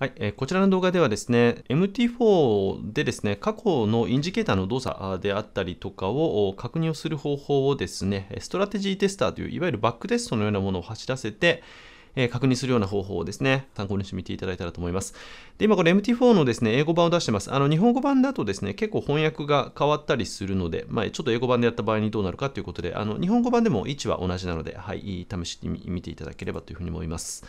はい、えこちらの動画ではですね、MT4 でですね、過去のインジケーターの動作であったりとかを確認をする方法をですね、ストラテジーテスターという、いわゆるバックテストのようなものを走らせて、え確認するような方法をですね、参考にしてみていただいたらと思います。で、今これ MT4 のですね、英語版を出してます。あの、日本語版だとですね、結構翻訳が変わったりするので、まあ、ちょっと英語版でやった場合にどうなるかということで、あの、日本語版でも位置は同じなので、はい、試してみていただければというふうに思います。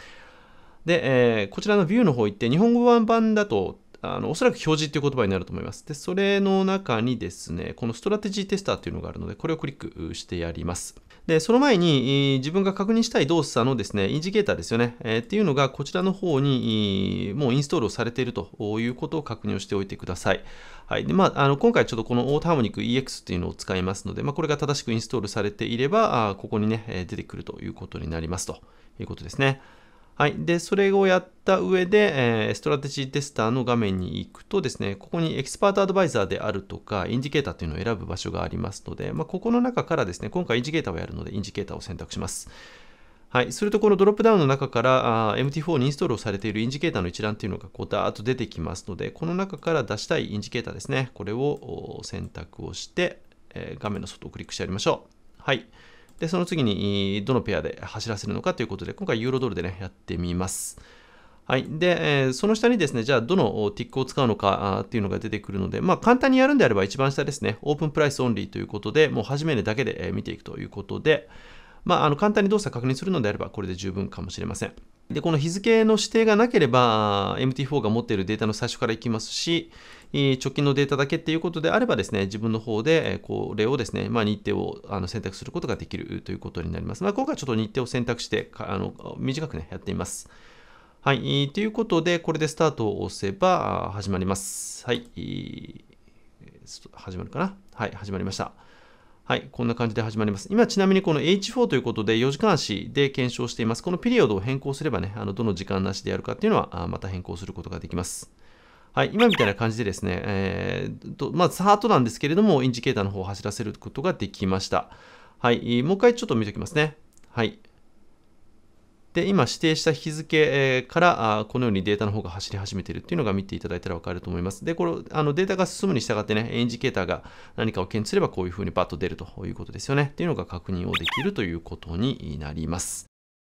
で、えー、こちらのビューの方行って、日本語版だと、あのおそらく表示っていう言葉になると思います。で、それの中にですね、このストラテジーテスターというのがあるので、これをクリックしてやります。で、その前に自分が確認したい動作のですね、インジケーターですよね、えー、っていうのがこちらの方にもうインストールをされているということを確認をしておいてください。はい。で、まあ、あの、今回ちょっとこのオートハーモニック EX っていうのを使いますので、まあ、これが正しくインストールされていれば、あここにね、出てくるということになりますということですね。はい。で、それをやった上で、えー、ストラテジーテスターの画面に行くとですね、ここにエキスパートアドバイザーであるとか、インジケーターというのを選ぶ場所がありますので、まあ、ここの中からですね、今回インジケーターをやるので、インジケーターを選択します。はい。すると、このドロップダウンの中から、MT4 にインストールをされているインジケーターの一覧というのが、こう、ダーッと出てきますので、この中から出したいインジケーターですね、これを選択をして、えー、画面の外をクリックしてやりましょう。はい。で、その次にどのペアで走らせるのかということで、今回ユーロドルでね、やってみます。はい。で、えその下にですね、じゃあどのティックを使うのかっていうのが出てくるので、まあ簡単にやるんであれば一番下ですね、オープンプライスオンリーということで、もう始めるだけで見ていくということで、まあ、あの簡単に動作確認するのであればこれで十分かもしれません。で、この日付の指定がなければ、MT4 が持っているデータの最初からいきますし、直近のデータだけっていうことであればですね、自分の方でこれをですね、まあ、日程をあの選択することができるということになります。まあ、今回ちょっと日程を選択してあの短くね、やっています。はい、ということで、これでスタートを押せば始まります。はい、始まるかなはい、始まりました。はい、こんな感じで始まります。今ちなみにこの H4 ということで4時間足で検証しています。このピリオドを変更すればね、あのどの時間なしでやるかっていうのはまた変更することができます。はい、今みたいな感じでですね、えーとまあ、ハートなんですけれども、インジケーターの方を走らせることができました。はい、もう一回ちょっと見ておきますね。はい。で、今指定した日付からこのようにデータの方が走り始めているっていうのが見ていただいたらわかると思います。で、このあのデータが進むに従ってね、エンジケーターが何かを検知すればこういうふうにバッと出るということですよね。っていうのが確認をできるということになります。